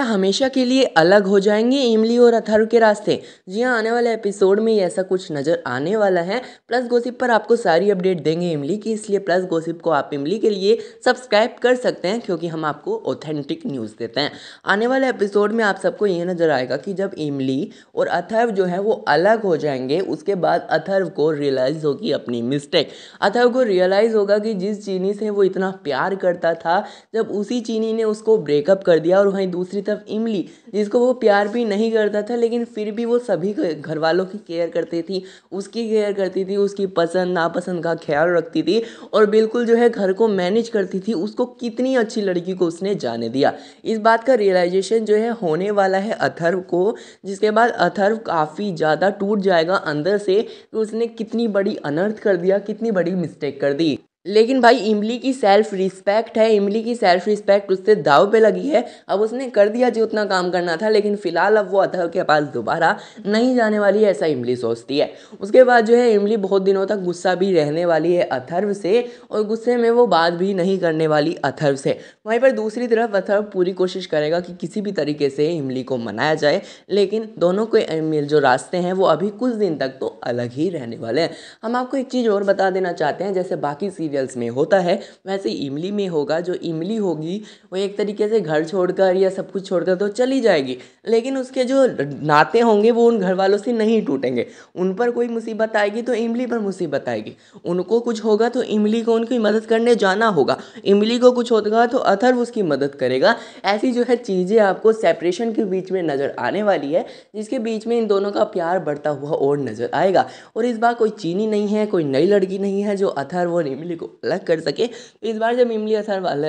क्या हमेशा के लिए अलग हो जाएंगे इमली और अथारू के रास्ते जी हाँ आने वाले एपिसोड में ऐसा कुछ नज़र आने वाला है प्लस गोसिप पर आपको सारी अपडेट देंगे इमली की इसलिए प्लस गोसिप को आप इमली के लिए सब्सक्राइब कर सकते हैं क्योंकि हम आपको ऑथेंटिक न्यूज़ देते हैं आने वाले एपिसोड में आप सबको ये नज़र आएगा कि जब इमली और अथर्व जो है वो अलग हो जाएंगे उसके बाद अथर्व को रियलाइज़ होगी अपनी मिस्टेक अथर्व को रियलाइज़ होगा कि जिस चीनी से वो इतना प्यार करता था जब उसी चीनी ने उसको ब्रेकअप कर दिया और वहीं दूसरी तरफ इमली जिसको वो प्यार भी नहीं करता था लेकिन फिर भी वो सभी घर वालों की केयर करती थी उसकी केयर करती थी उसकी पसंद नापसंद का ख्याल रखती थी और बिल्कुल जो है घर को मैनेज करती थी उसको कितनी अच्छी लड़की को उसने जाने दिया इस बात का रियलाइजेशन जो है होने वाला है अथर्व को जिसके बाद अथर्व काफ़ी ज़्यादा टूट जाएगा अंदर से तो उसने कितनी बड़ी अनर्थ कर दिया कितनी बड़ी मिस्टेक कर दी लेकिन भाई इमली की सेल्फ रिस्पेक्ट है इमली की सेल्फ रिस्पेक्ट उससे दाव पे लगी है अब उसने कर दिया जो उतना काम करना था लेकिन फ़िलहाल अब वो अतः के पास दोबारा नहीं जाने वाली है ऐसा इमली सोचती है उसके बाद जो है इमली बहुत दिनों तक गुस्सा भी रहने वाली है अथर्व से और गुस्से में वो बात भी नहीं करने वाली अथर्व से वहीं पर दूसरी तरफ अथर्व पूरी कोशिश करेगा कि किसी भी तरीके से इमली को मनाया जाए लेकिन दोनों के जो रास्ते हैं वो अभी कुछ दिन तक तो अलग ही रहने वाले हैं हम आपको एक चीज़ और बता देना चाहते हैं जैसे बाकी सीरियल्स में होता है वैसे इमली में होगा जो इमली होगी वो एक तरीके से घर छोड़कर या सब कुछ छोड़कर तो चली जाएगी लेकिन उसके जो नाते होंगे वो उन घर वालों से नहीं टूटेंगे उन पर कोई मुसीबत आएगी तो इमली पर मुसीबत आएगी उनको कुछ होगा तो इमली को उनकी मदद करने जाना होगा इमली को कुछ होगा तो अथर्व उसकी मदद करेगा ऐसी जो है चीज़ें आपको सेपरेशन के बीच में नज़र आने वाली है जिसके बीच में इन दोनों का प्यार बढ़ता हुआ और नज़र आएगा और इस बार कोई चीनी नहीं है कोई नई लड़की नहीं है जो अथर्व और इमली को अलग कर सके तो इस बार जब इमली असर वाले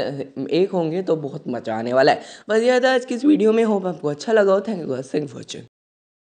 एक होंगे तो बहुत मजा आने वाला है बस यह था आज की इस वीडियो में होप आपको अच्छा लगा हो थैंक यू फॉर वॉचिंग